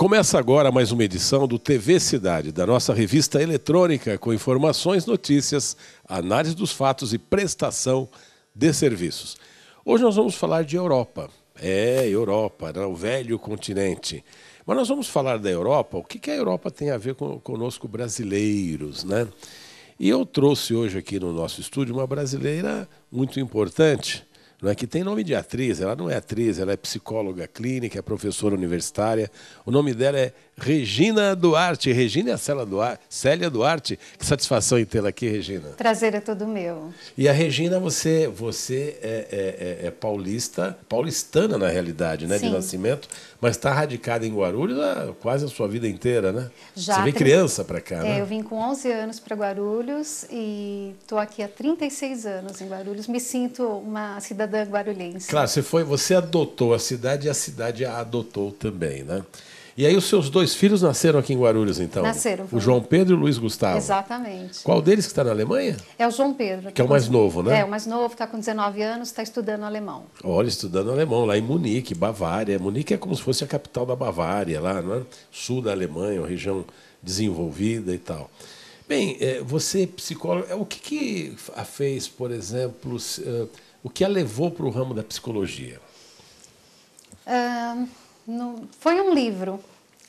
começa agora mais uma edição do TV Cidade, da nossa revista eletrônica com informações, notícias, análise dos fatos e prestação de serviços. Hoje nós vamos falar de Europa. É, Europa, né, o velho continente. Mas nós vamos falar da Europa, o que, a Europa tem a ver conosco brasileiros, né? E eu trouxe hoje aqui no nosso estúdio uma brasileira muito importante, não é que tem nome de atriz, ela não é atriz, ela é psicóloga clínica, é professora universitária. O nome dela é Regina Duarte. Regina é a Célia Duarte. Que satisfação em tê-la aqui, Regina. Prazer é todo meu. E a Regina, você, você é, é, é, é paulista, paulistana na realidade, né? Sim. De nascimento, mas está radicada em Guarulhos há quase a sua vida inteira, né? Já. Você vem criança para cá, é, né? Eu vim com 11 anos para Guarulhos e estou aqui há 36 anos em Guarulhos. Me sinto uma cidadã guarulhense. Claro, você foi, você adotou a cidade e a cidade a adotou também, né? E aí os seus dois filhos nasceram aqui em Guarulhos, então? Nasceram. Foi. O João Pedro e o Luiz Gustavo. Exatamente. Qual deles que está na Alemanha? É o João Pedro. Tá que é o mais novo, né? É, o mais novo, está com 19 anos, está estudando alemão. Olha, estudando alemão, lá em Munique, Bavária. Munique é como se fosse a capital da Bavária, lá, não é? sul da Alemanha, uma região desenvolvida e tal. Bem, é, você é psicóloga, é, o que, que a fez, por exemplo, o que a levou para o ramo da psicologia? Um no, foi um livro.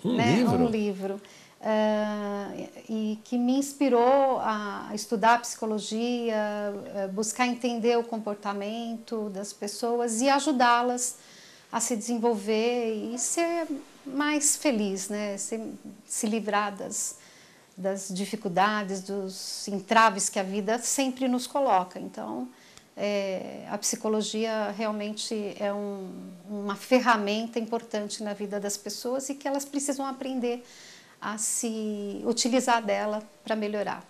Um né? livro? Um livro. Uh, e que me inspirou a estudar psicologia, ah, buscar entender o comportamento das pessoas e ajudá-las a se desenvolver e ser mais feliz, né? se, se livrar das, das dificuldades, dos entraves que a vida sempre nos coloca. Então, é, a psicologia realmente é um, uma ferramenta importante na vida das pessoas e que elas precisam aprender a se utilizar dela para melhorar.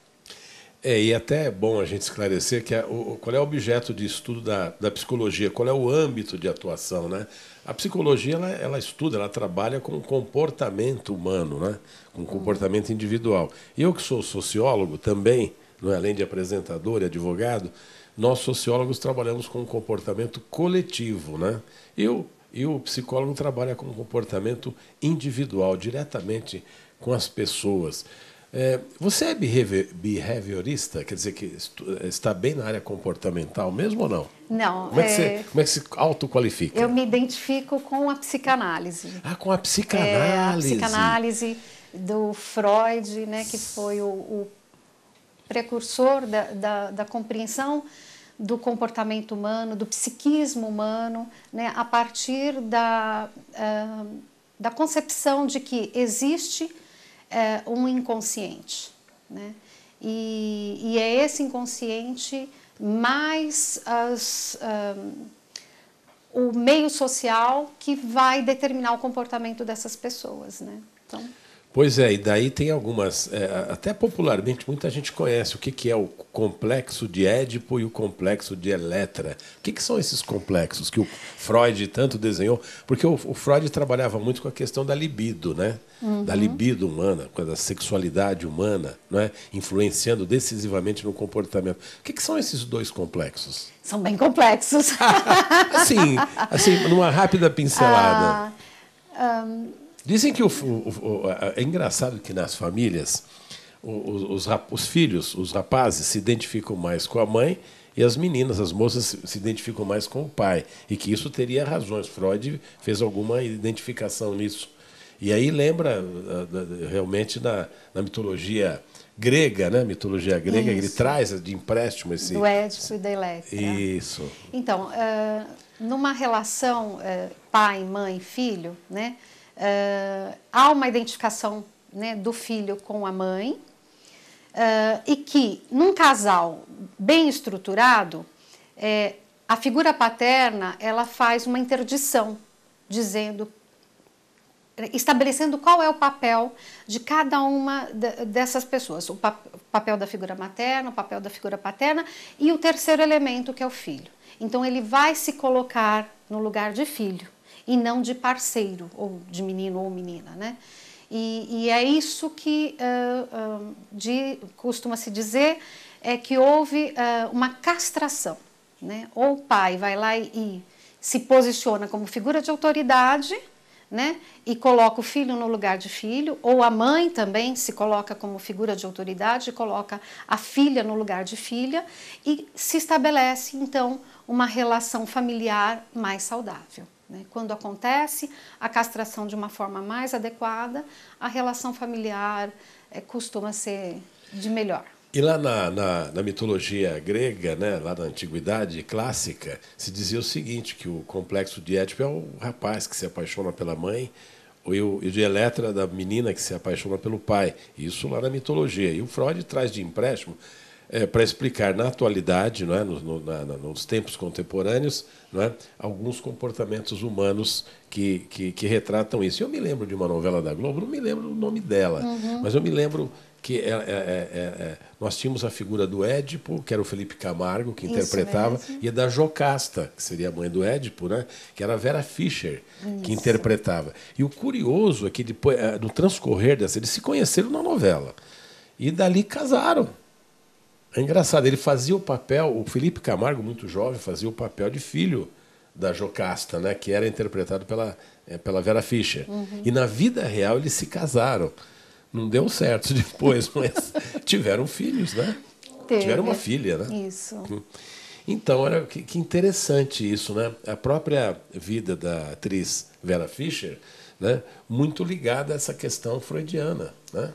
É, e até é bom a gente esclarecer que a, é o, qual é o objeto de estudo da, da psicologia, qual é o âmbito de atuação, né? A psicologia ela, ela estuda, ela trabalha com o comportamento humano, né? com o comportamento individual. Eu que sou sociólogo também, não é? além de apresentador e advogado, nós sociólogos trabalhamos com comportamento coletivo, né? Eu e o psicólogo trabalha com comportamento individual, diretamente com as pessoas. É, você é behaviorista? Quer dizer que está bem na área comportamental mesmo ou não? Não. Como é, que você, é, como é que se autoqualifica? Eu me identifico com a psicanálise. Ah, com a psicanálise. É, a psicanálise do Freud, né, que foi o, o precursor da, da, da compreensão do comportamento humano, do psiquismo humano, né, a partir da, uh, da concepção de que existe uh, um inconsciente. Né? E, e, é esse inconsciente mais as, eh, o meio social que vai determinar o comportamento dessas pessoas. Né? Então, Pois é, e daí tem algumas, é, até popularmente muita gente conhece o que, que é o complexo de Édipo e o complexo de Eletra. O que, que são esses complexos que o Freud tanto desenhou? Porque o, o Freud trabalhava muito com a questão da libido, né? Uhum. Da libido humana, da sexualidade humana, né? influenciando decisivamente no comportamento. O que, que são esses dois complexos? São bem complexos. assim, assim, numa rápida pincelada. Ah, um Dizem que o, o, o, é engraçado que nas famílias os, os, os, filhos, os rapazes, se identificam mais com a mãe e as meninas, as moças, se identificam mais com o pai. E que isso teria razões. Freud fez alguma identificação nisso. E aí lembra ah, realmente na mitologia grega, né? Mitologia grega, isso. ele traz de empréstimo esse. Do Édipo e da Elétrica. Isso. Então, ah, numa relação eh, pai, mãe, filho, né? uh, há uma identificação né, do filho com a mãe uh, e que, num casal bem estruturado, é, a figura paterna ela faz uma interdição, dizendo estabelecendo qual é o papel de cada uma dessas pessoas, o papel da figura materna, o papel da figura paterna e o terceiro elemento que é o filho. Então ele vai se colocar no lugar de filho e não de parceiro, ou de menino ou menina, né? E, e é isso que uh, uh, costuma se dizer, é que houve uh, uma castração, né? Ou o pai vai lá e, e se posiciona como figura de autoridade, né? E coloca o filho no lugar de filho, ou a mãe também se coloca como figura de autoridade, coloca a filha no lugar de filha e se estabelece então uma relação familiar mais saudável. Né? Quando acontece a castração de uma forma mais adequada, a relação familiar é, costuma ser de melhor. E lá na, na, na, mitologia grega, né, lá na antiguidade clássica, se dizia o seguinte, que o complexo de Édipo é o rapaz que se apaixona pela mãe, e o, e o de Eletra, da menina que se apaixona pelo pai. Isso lá na mitologia. E o Freud traz de empréstimo é, para explicar na atualidade, não é, no, no, na, nos tempos contemporâneos, não é, alguns comportamentos humanos que, que, que, retratam isso. Eu me lembro de uma novela da Globo, não me lembro o nome dela, uhum. mas eu me lembro que é, é, é, é, é nós tínhamos a figura do Édipo, que era o Felipe Camargo, que interpretava, e da Jocasta, que seria a mãe do Édipo, né, que era a Vera Fischer, isso. que interpretava. E o curioso é que, depois, no transcorrer dessa, eles se conheceram na novela. E dali casaram. É engraçado, ele fazia o papel, o Felipe Camargo, muito jovem, fazia o papel de filho da Jocasta, né, que era interpretado pela, é, pela Vera Fischer. Uhum. E na vida real eles se casaram. Não deu certo depois, mas tiveram filhos, né? Teve. Tiveram uma filha, né? Isso. Então, olha que, que interessante isso, né? A própria vida da atriz Vera Fischer, né, muito ligada a essa questão freudiana, né?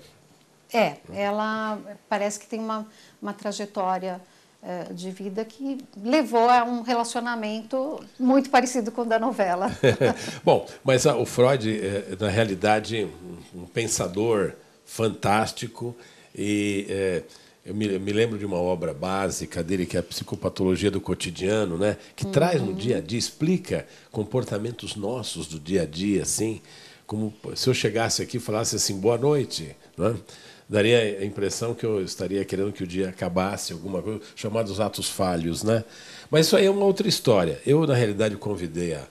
É, ela parece que tem uma, uma trajetória eh, de vida que levou a um relacionamento muito parecido com o da novela. Bom, mas a, ah, o Freud, é, na realidade, um, um pensador fantástico e. É, eu me, lembro de uma obra básica dele, que é a Psicopatologia do Cotidiano, né? que uhum. traz no dia a dia, explica comportamentos nossos do dia a dia, assim, como se eu chegasse aqui e falasse assim, boa noite, não é? daria a impressão que eu estaria querendo que o dia acabasse, alguma coisa, chamados atos falhos, né? Mas isso aí é uma outra história. Eu, na realidade, convidei a,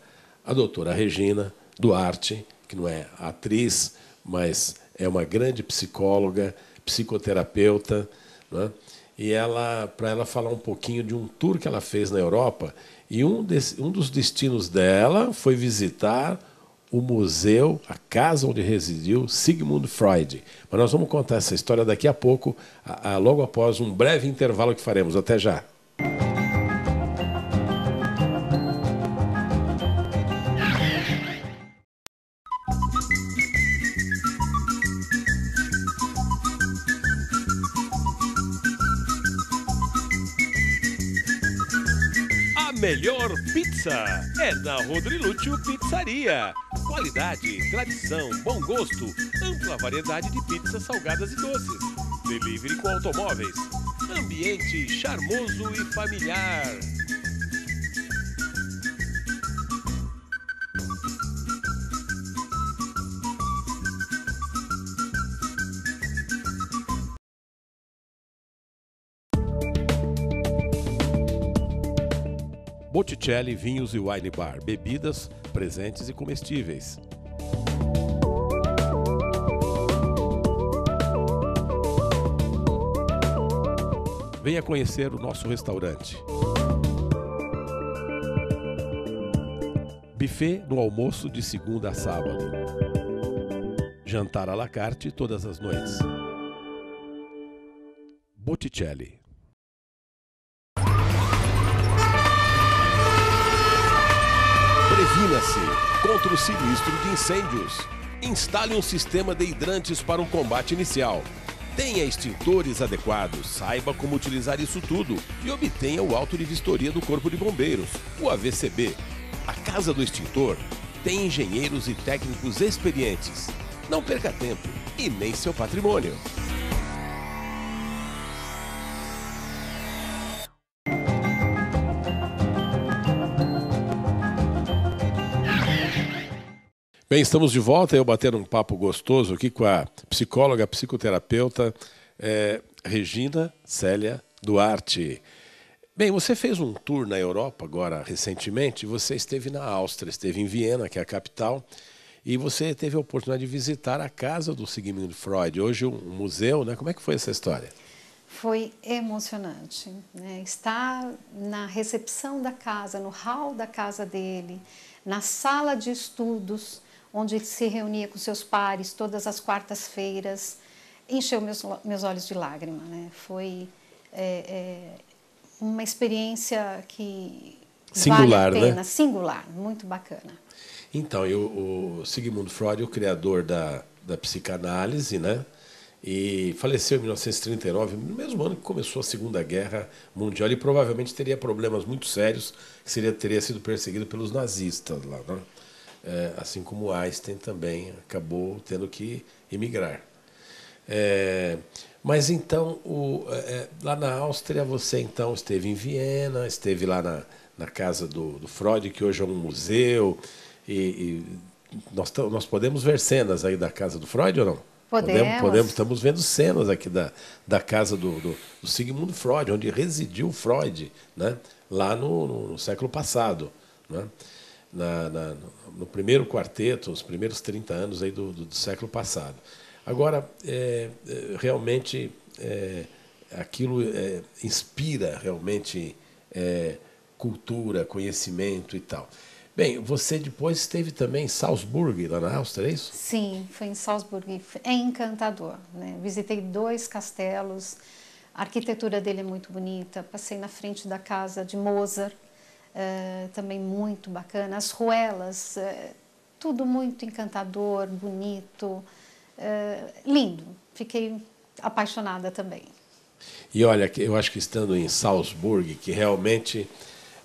a doutora Regina Duarte, que não é atriz, mas é uma grande psicóloga, psicoterapeuta, né? e ela para ela falar um pouquinho de um tour que ela fez na Europa e um, desse, um dos destinos dela foi visitar o museu, a casa onde residiu Sigmund Freud. Mas nós vamos contar essa história daqui a pouco, a, a, logo após um breve intervalo que faremos. Até já. A Melhor pizza é da Rodrilúcio Pizzaria Qualidade, tradição, bom gosto, ampla variedade de pizzas salgadas e doces. Delivery com automóveis. Ambiente charmoso e familiar. Vermicelli, vinhos e wine bar, bebidas, presentes e comestíveis. Venha conhecer o nosso restaurante. Buffet no almoço de segunda a sábado. Jantar à la carte todas as noites. Botticelli, Vacina-se contra o sinistro de incêndios. Instale um sistema de hidrantes para um combate inicial. Tenha extintores adequados, saiba como utilizar isso tudo e obtenha o auto de vistoria do Corpo de Bombeiros, o AVCB. A Casa do Extintor tem engenheiros e técnicos experientes. Não perca tempo e nem seu patrimônio. Bem, estamos de volta. Eu batendo um papo gostoso aqui com a psicóloga, psicoterapeuta é, Regina Célia Duarte. Bem, você fez um tour na Europa agora recentemente. Você esteve na Áustria, esteve em Viena, que é a capital, e você teve a oportunidade de visitar a casa do Sigmund Freud. Hoje um museu, né? Como é que foi essa história? Foi emocionante, né? Estar na recepção da casa, no hall da casa dele, na sala de estudos onde ele se reunia com seus pares todas as quartas-feiras, encheu meus, meus olhos de lágrima. Né? Foi é, é, uma experiência que singular, vale a né? pena, né? singular, muito bacana. Então, eu, o Sigmund Freud, o criador da, da psicanálise, né? e faleceu em 1939, no mesmo ano que começou a Segunda Guerra Mundial, e provavelmente teria problemas muito sérios, seria teria sido perseguido pelos nazistas lá, né? é, assim como Einstein também acabou tendo que emigrar. É, mas então, o, é, é, lá na Áustria, você então esteve em Viena, esteve lá na, na casa do, do Freud, que hoje é um museu, e, e nós, nós podemos ver cenas aí da casa do Freud ou não? Podemos. podemos. Podemos, estamos vendo cenas aqui da, da casa do, do, do Sigmund Freud, onde residiu Freud, né? lá no, no, século passado. Né? na, na, no primeiro quarteto, os primeiros 30 anos aí do, do, do século passado. Agora, é, é realmente, é, aquilo é, inspira realmente é, cultura, conhecimento e tal. Bem, você depois esteve também em Salzburg, lá na Áustria, é isso? Sim, foi em Salzburg. É encantador. Né? Visitei dois castelos, a arquitetura dele é muito bonita. Passei na frente da casa de Mozart, eh, também muito bacana. As ruelas, uh, tudo muito encantador, bonito, eh, lindo. Fiquei apaixonada também. E olha, eu acho que estando em Salzburg, que realmente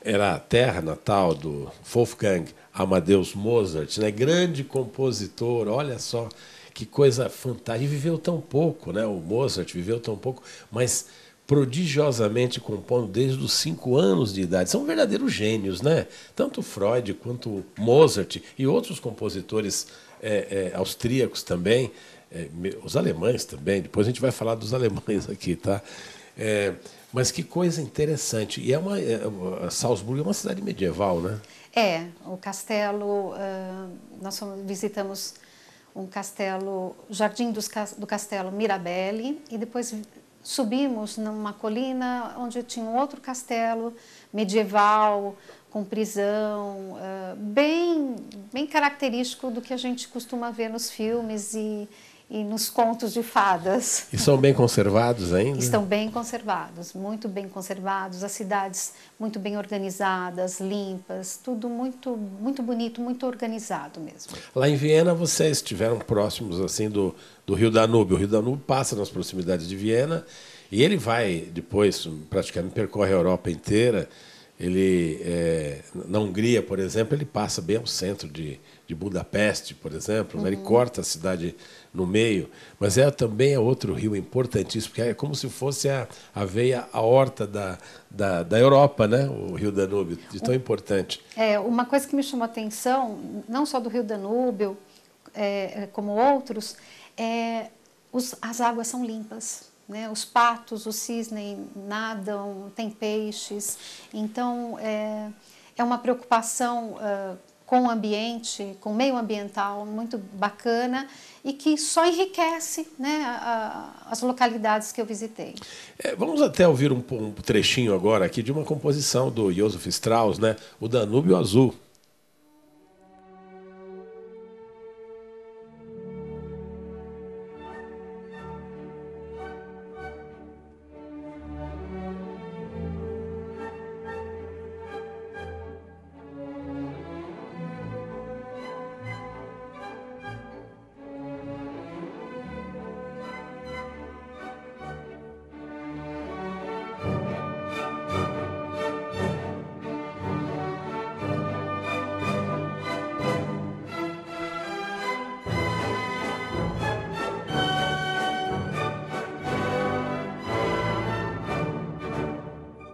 era a terra natal do Wolfgang Amadeus Mozart, né? grande compositor, olha só que coisa fantástica. E viveu tão pouco, né? O Mozart viveu tão pouco, mas prodigiosamente compondo desde os cinco anos de idade. São verdadeiros gênios, né? Tanto Freud quanto Mozart e outros compositores é, é, austríacos também, é, os alemães também. Depois a gente vai falar dos alemães aqui, tá? É, mas que coisa interessante. E é uma é, é, Salzburgo é uma cidade medieval, né? É, o castelo. nós visitamos um castelo, Jardim do Castelo Mirabelli, e depois subimos numa colina onde tinha um outro castelo medieval, com prisão, eh, bem, bem característico do que a gente costuma ver nos filmes e e nos contos de fadas. E são bem conservados ainda? Estão bem conservados, muito bem conservados, as cidades muito bem organizadas, limpas, tudo muito muito bonito, muito organizado mesmo. Lá em Viena vocês estiveram próximos assim do, do Rio Danúbio. O Rio Danúbio passa nas proximidades de Viena e ele vai depois praticamente percorre a Europa inteira. Ele é, na Hungria, por exemplo, ele passa bem ao centro de de Budapeste, por exemplo, uhum. né? ele uhum. corta a cidade no meio, mas é também é outro rio importantíssimo, porque é como se fosse a, a veia, a horta da, da, da Europa, né? o rio Danúbio, de tão importante. É, uma coisa que me chamou a atenção, não só do rio Danúbio, é, é como outros, é, os, as águas são limpas. Né, os patos, o cisne nadam, tem peixes. Então, é, é uma preocupação uh, com o ambiente, com o meio ambiental muito bacana e que só enriquece né, a, as localidades que eu visitei. É, vamos até ouvir um, um, trechinho agora aqui de uma composição do Joseph Strauss, né, o Danúbio Azul.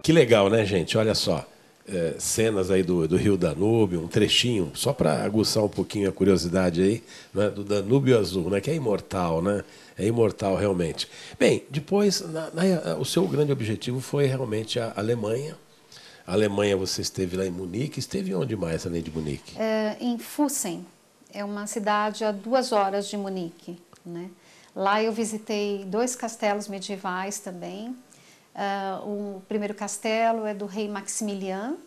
que legal, né, gente? Olha só. É, cenas aí do, do Rio Danúbio, um trechinho, só para aguçar um pouquinho a curiosidade aí, né, do Danúbio Azul, né, que é imortal, né? É imortal realmente. Bem, depois, na, na, o seu grande objetivo foi realmente a Alemanha. A Alemanha, você esteve lá em Munique, esteve onde mais além de Munique? É, em Fussen, é uma cidade a duas horas de Munique, né? Lá eu visitei dois castelos medievais também, Uh, o primeiro castelo é do rei Maximiliano,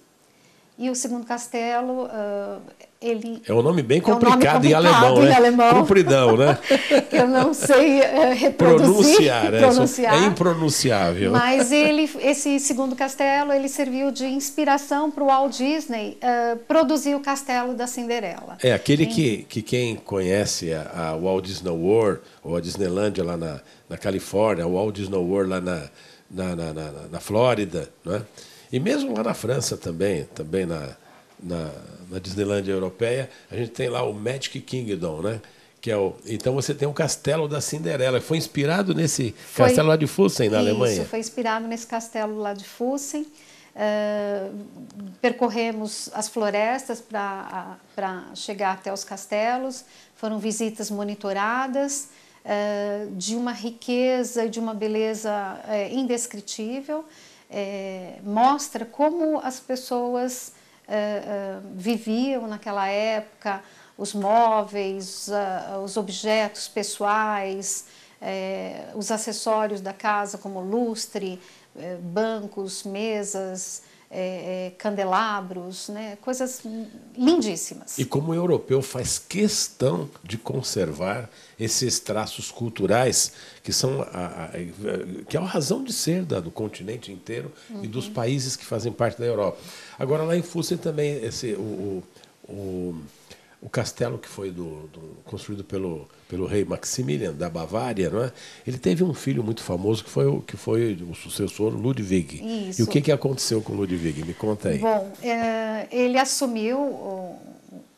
e o segundo castelo, uh, ele. É um nome bem complicado, é um nome complicado em alemão. Em né? alemão. Compridão, né? eu não sei uh, Pronunciar, né? pronunciar, é, impronunciável. Mas ele, esse segundo castelo ele serviu de inspiração para o Walt Disney uh, produzir o Castelo da Cinderela. É, aquele que, que quem conhece a, a, Walt Disney World, ou a Disneylandia lá na, na Califórnia, o Walt Disney World lá na, na, na, na, na Flórida, não é? E mesmo lá na França também, também na, na, na Disneylandia Europeia, a gente tem lá o Magic Kingdom, né? que é o, então você tem o Castelo da Cinderela, foi inspirado nesse foi, castelo lá de Fussen, na isso, Alemanha? Isso, foi inspirado nesse castelo lá de Fussen. Uh, percorremos as florestas para chegar até os castelos, foram visitas monitoradas, uh, de uma riqueza e de uma beleza uh, indescritível é, mostra como as pessoas é, é viviam naquela época, os móveis, os objetos pessoais, é, os acessórios da casa, como lustre, é, bancos, mesas, é, é, candelabros, né? coisas lindíssimas. E como o europeu faz questão de conservar esses traços culturais que são a, a, a que é a razão de ser da, do continente inteiro uhum. e dos uhum. países que fazem parte da Europa. Agora lá em Fussen também esse o, o, o o castelo que foi do, do, construído pelo, pelo rei Maximilian da Bavária, não é? Ele teve um filho muito famoso que foi o que foi o sucessor Ludwig. Isso. E o que, que aconteceu com Ludwig? Me conta aí. Bom, é, ele assumiu o,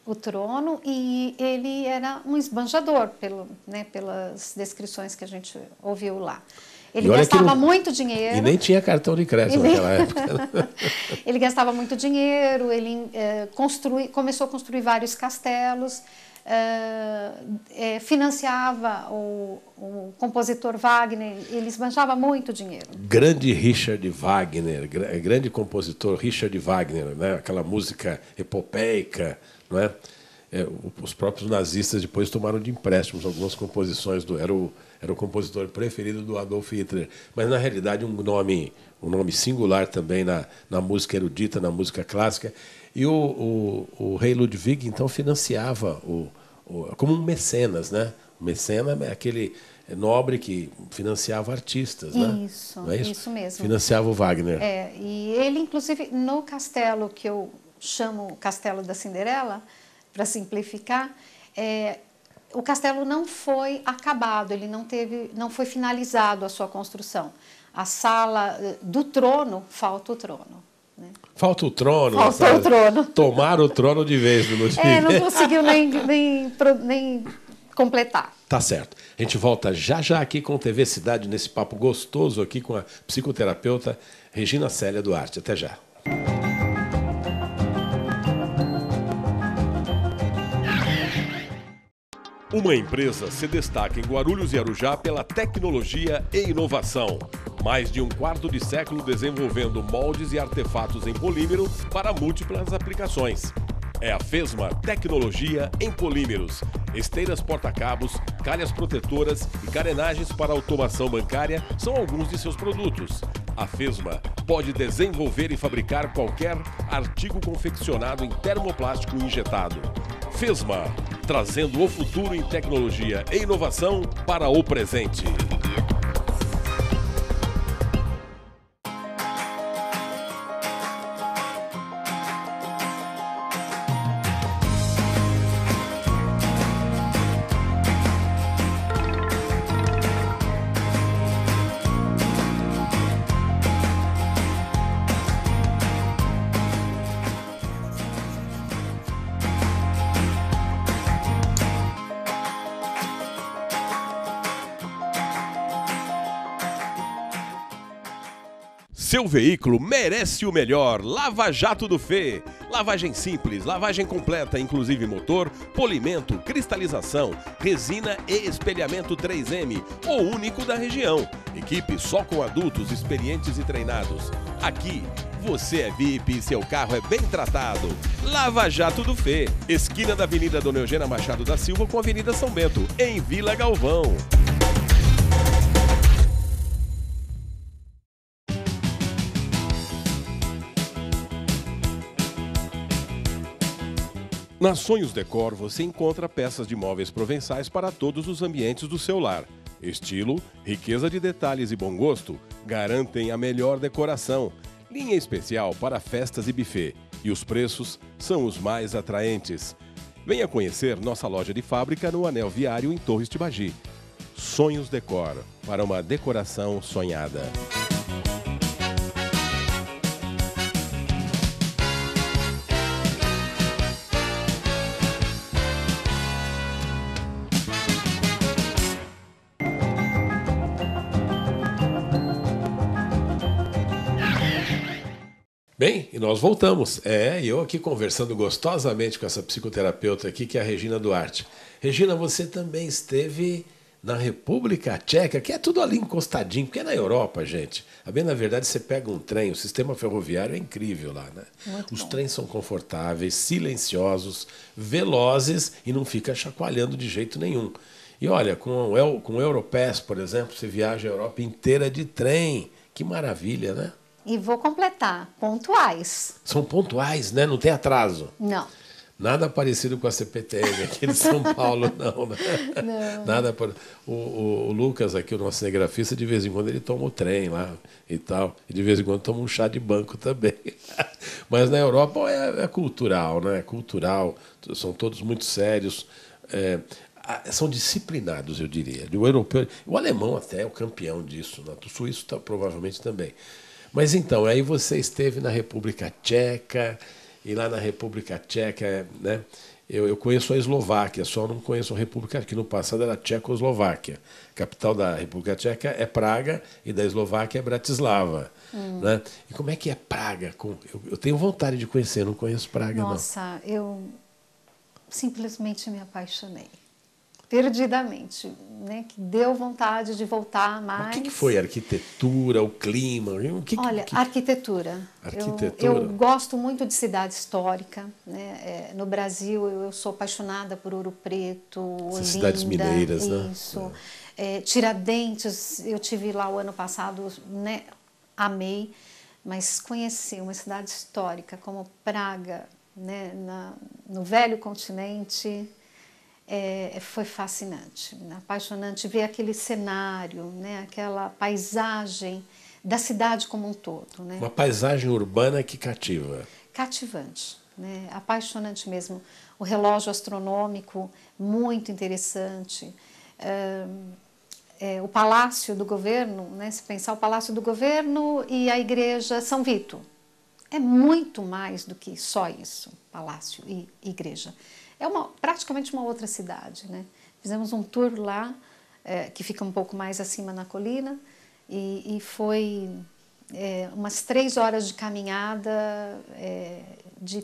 o, trono e ele era um esbanjador, pelo, né, pelas descrições que a gente ouviu lá. Ele gastava não... muito dinheiro. E nem tinha cartão de crédito naquela época. Né? ele gastava muito dinheiro, ele é, eh, construi, começou a construir vários castelos, é, financiava o, o, compositor Wagner, ele esbanjava muito dinheiro. Grande Richard Wagner, grande compositor Richard Wagner, né? aquela música epopeica, não é? É, os próprios nazistas depois tomaram de empréstimos algumas composições do era o era o compositor preferido do Adolf Hitler. Mas, na realidade, um nome, um nome singular também na, na música erudita, na música clássica. E o, o, o rei Ludwig, então, financiava o, o, como um mecenas, né? O mecena é aquele nobre que financiava artistas, né? Isso, é isso? isso? mesmo. Financiava o Wagner. É, e ele, inclusive, no castelo que eu chamo Castelo da Cinderela, para simplificar, é, o castelo não foi acabado, ele não teve, não foi finalizado a sua construção. A sala eh, do trono falta o trono. Né? Falta o trono. Falta o trono. Tomar o trono de vez no Chile. É, não conseguiu nem, nem, nem completar. Tá certo. A gente volta já já aqui com TV Cidade nesse papo gostoso aqui com a psicoterapeuta Regina Célia Duarte. Até já. Uma empresa se destaca em Guarulhos e Arujá pela tecnologia e inovação. Mais de um quarto de século desenvolvendo moldes e artefatos em polímero para múltiplas aplicações. É a FESMA Tecnologia em Polímeros. Esteiras porta-cabos, calhas protetoras e carenagens para automação bancária são alguns de seus produtos. A FESMA pode desenvolver e fabricar qualquer artigo confeccionado em termoplástico injetado. FESMA trazendo o futuro em tecnologia e inovação para o presente. Seu veículo merece o melhor. Lava Jato do Fê. Lavagem simples, lavagem completa, inclusive motor, polimento, cristalização, resina e espelhamento 3M, o único da região. Equipe só com adultos experientes e treinados. Aqui você é VIP e seu carro é bem tratado. Lava Jato do Fê, esquina da Avenida Dona Eugênia Machado da Silva com a Avenida São Bento, em Vila Galvão. Na Sonhos Decor você encontra peças de móveis provençais para todos os ambientes do seu lar. Estilo, riqueza de detalhes e bom gosto garantem a melhor decoração. Linha especial para festas e buffet. E os preços são os mais atraentes. Venha conhecer nossa loja de fábrica no Anel Viário em Torres de Bagi. Sonhos Decor, para uma decoração sonhada. Bem, e nós voltamos. É, eu aqui conversando gostosamente com essa psicoterapeuta aqui, que é a Regina Duarte. Regina, você também esteve na República Tcheca, que é tudo ali encostadinho, porque é na Europa, gente. A Bem, na verdade, você pega um trem, o sistema ferroviário é incrível lá, né? Muito Os bom. trens são confortáveis, silenciosos, velozes e não fica chacoalhando de jeito nenhum. E olha, com o, com o Europass, por exemplo, você viaja a Europa inteira de trem. Que maravilha, né? E vou completar, pontuais. São pontuais, né? Não tem atraso. Não. Nada parecido com a CPTM aqui de São Paulo, não. Né? não. Nada o, o, o, Lucas aqui, o nosso cinegrafista, de vez em quando ele toma o trem lá e tal. E de vez em quando toma um chá de banco também. Mas na Europa é, é cultural, né? É cultural, são todos muito sérios. É, são disciplinados, eu diria. O europeu, o alemão até é o campeão disso, né? o suíço tá, provavelmente também. Mas então, aí você esteve na República Tcheca, e lá na República Tcheca, né? Eu, eu conheço a Eslováquia, só não conheço a República que no passado era Tchecoslováquia. A capital da República Tcheca é Praga e da Eslováquia é Bratislava. Hum. Né? E como é que é Praga? Eu, eu tenho vontade de conhecer, não conheço Praga Nossa, não. Nossa, eu simplesmente me apaixonei perdidamente, né? Que deu vontade de voltar mais. O que, que foi arquitetura, o clima? O que, Olha, que... arquitetura. Arquitetura. Eu, eu, gosto muito de cidade histórica, né? É, no Brasil eu, eu, sou apaixonada por Ouro Preto, Olinda, cidades mineiras, isso. né? Isso. É. É, Tiradentes, eu tive lá o ano passado, né? Amei, mas conheci uma cidade histórica como Praga, né? Na, no velho continente é, foi fascinante, né? apaixonante ver aquele cenário, né, aquela paisagem da cidade como um todo. Né? Uma paisagem urbana que cativa. Cativante, né? apaixonante mesmo. O relógio astronômico, muito interessante. É, é, o palácio do governo, né? se pensar o palácio do governo e a igreja São Vito. É muito mais do que só isso, palácio e igreja é uma, praticamente uma outra cidade, né? Fizemos um tour lá, é, que fica um pouco mais acima na colina, e, e foi é, umas três horas de caminhada é, de,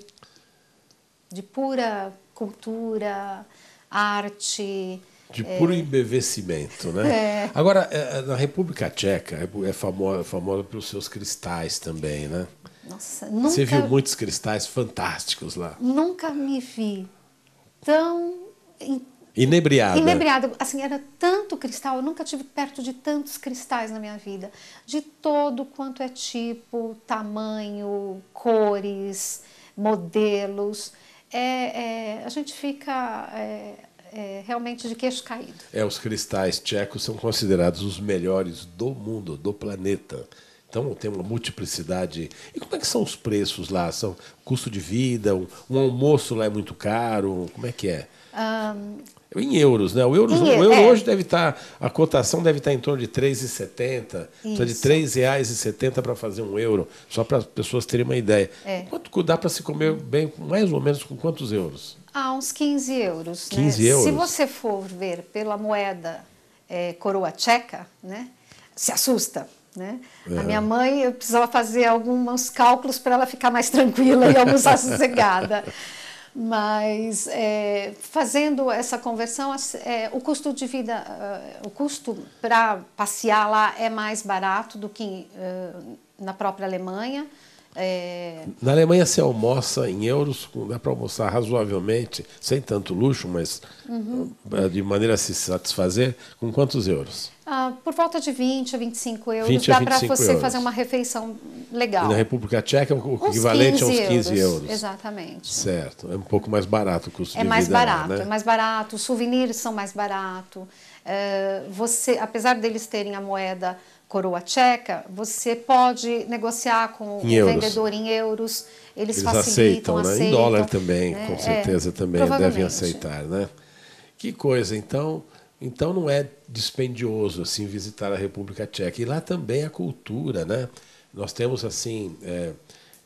de pura cultura, arte. De é, puro embevecimento, né? É. Agora, é, na República Tcheca, é famosa, famosa pelos seus cristais também, né? Nossa, nunca... Você viu muitos cristais fantásticos lá. Nunca me vi tão Inebriada. Inebriada. Assim, era tanto cristal, eu nunca tive perto de tantos cristais na minha vida. De todo quanto é tipo, tamanho, cores, modelos. É, é a gente fica é, é, realmente de queixo caído. É, os cristais tchecos são considerados os melhores do mundo, do planeta. Então tem uma multiplicidade. E como é que são os preços lá? São custo de vida? Um almoço lá é muito caro? Como é que é? Um... Em euros, né? O, euros, em, o euro é. hoje deve estar. Tá, a cotação deve estar tá em torno de 3,70. Precisa de R$ 3,70 para fazer um euro, só para as pessoas terem uma ideia. É. Quanto dá para se comer bem, mais ou menos, com quantos euros? Ah, uns 15 euros. 15 né? euros. Se você for ver pela moeda é, coroa tcheca, né? Se assusta né? É. A minha mãe, eu precisava fazer alguns cálculos para ela ficar mais tranquila e almoçar sossegada. Mas é, fazendo essa conversão, é, o custo de vida, eh, o custo para passear lá é mais barato do que eh, na própria Alemanha. É... Na Alemanha se almoça em euros, dá para almoçar razoavelmente, sem tanto luxo, mas uhum. Eh, de maneira a se satisfazer, com quantos euros? Ah, por volta de 20 a 25 euros 20 dá para você euros. fazer uma refeição legal. E na República Tcheca o é equivalente uns 15 aos 15 euros. euros. Exatamente. Certo, é um pouco mais barato o custo é de mais vida. Barato, lá, né? É mais barato, os souvenirs são mais baratos. Eh, você, apesar deles terem a moeda coroa tcheca, você pode negociar com em o euros. vendedor em euros. Eles, Eles facilitam, aceitam, né? aceitam. Em dólar também, com é, é, certeza é, também devem aceitar, né? Que coisa, então. Então não é dispendioso assim visitar a República Tcheca. E lá também a cultura, né? Nós temos assim é,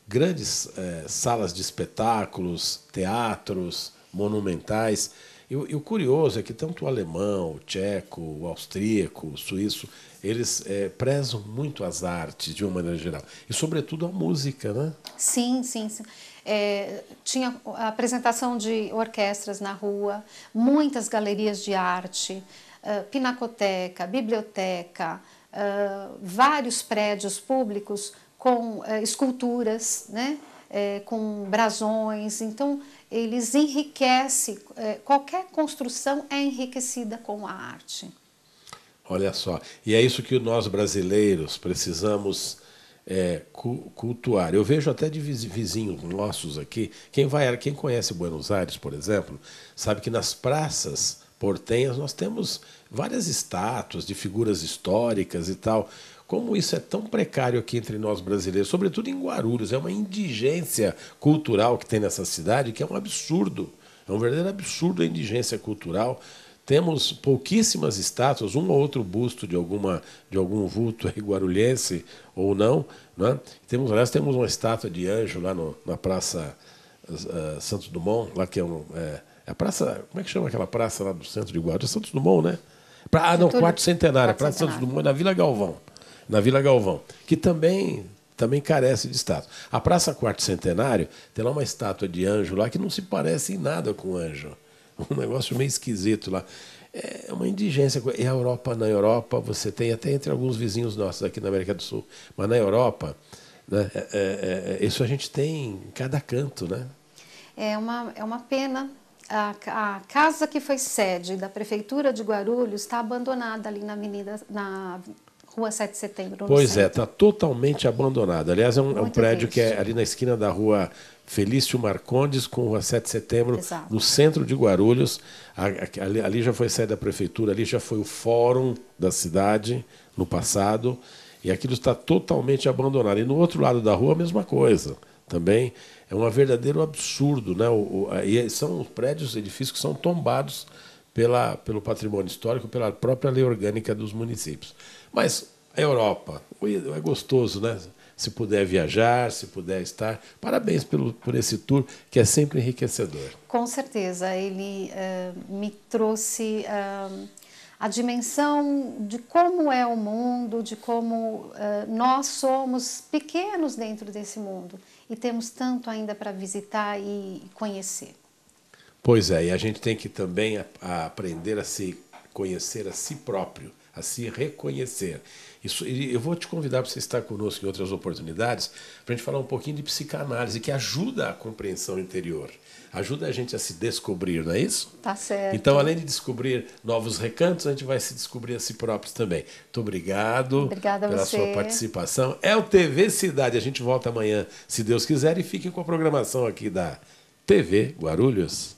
grandes é, salas de espetáculos, teatros monumentais. E, e, o curioso é que tanto o alemão, o tcheco, o austríaco, o suíço, eles é, prezam muito as artes de uma maneira geral e sobretudo a música, né? Sim, sim. sim é, tinha apresentação de orquestras na rua, muitas galerias de arte, uh, pinacoteca, biblioteca, uh, vários prédios públicos com uh, esculturas, né? É, com brasões, então eles enriquecem, é, qualquer construção é enriquecida com a arte. Olha só, e é isso que nós brasileiros precisamos é, cultuar. Eu vejo até de vizinhos nossos aqui, quem vai, quem conhece Buenos Aires, por exemplo, sabe que nas praças portenhas nós temos várias estátuas de figuras históricas e tal. Como isso é tão precário aqui entre nós brasileiros, sobretudo em Guarulhos, é uma indigência cultural que tem nessa cidade que é um absurdo. É um verdadeiro absurdo a indigência cultural temos pouquíssimas estátuas, um ou outro busto de alguma de algum vulto guarulhense ou não. Né? Temos, aliás, temos uma estátua de anjo lá no, na Praça uh, Santos Dumont, lá que é, um, é, é, a praça. Como é que chama aquela praça lá do centro de Guarulhos? É Santos Dumont, né? Pra, ah, não, Quarto Centenário. Praça Santos Dumont é na Vila Galvão. Na Vila Galvão, que também também carece de estátua. A Praça Quarto Centenário tem lá uma estátua de anjo lá que não se parece em nada com anjo. um negócio meio esquisito lá. É uma indigência. E a Europa, na Europa, você tem até entre alguns vizinhos nossos aqui na América do Sul, mas na Europa, né, é, é, é isso a gente tem em cada canto, né? É uma, é uma pena. A, a, casa que foi sede da prefeitura de Guarulhos está abandonada ali na avenida, na Rua 7 de Setembro. Pois é, centro. é, está totalmente abandonado. Aliás, é um, é um prédio triste. que é ali na esquina da rua Felício Marcondes com Rua 7 de Setembro, Exato. no centro de Guarulhos. Ali, ali, já foi sede da prefeitura, ali já foi o fórum da cidade no passado. E aquilo está totalmente abandonado. E no outro lado da rua, a mesma coisa. Também é um verdadeiro absurdo. Né? O, o, e são prédios, edifícios que são tombados pela, pelo patrimônio histórico, pela própria lei orgânica dos municípios. Mas a Europa é gostoso, né? Se puder viajar, se puder estar. Parabéns pelo, por esse tour, que é sempre enriquecedor. Com certeza. Ele uh, me trouxe uh, a dimensão de como é o mundo, de como uh, nós somos pequenos dentro desse mundo e temos tanto ainda para visitar e conhecer. Pois é, e a gente tem que também a, a aprender a se conhecer a si próprio a se reconhecer. Isso, eu vou te convidar para você estar conosco em outras oportunidades, para a gente falar um pouquinho de psicanálise, que ajuda a compreensão interior, ajuda a gente a se descobrir, não é isso? Tá certo. Então, além de descobrir novos recantos, a gente vai se descobrir a si próprios também. Muito obrigado Obrigada pela você. sua participação. É o TV Cidade. A gente volta amanhã, se Deus quiser, e fiquem com a programação aqui da TV Guarulhos.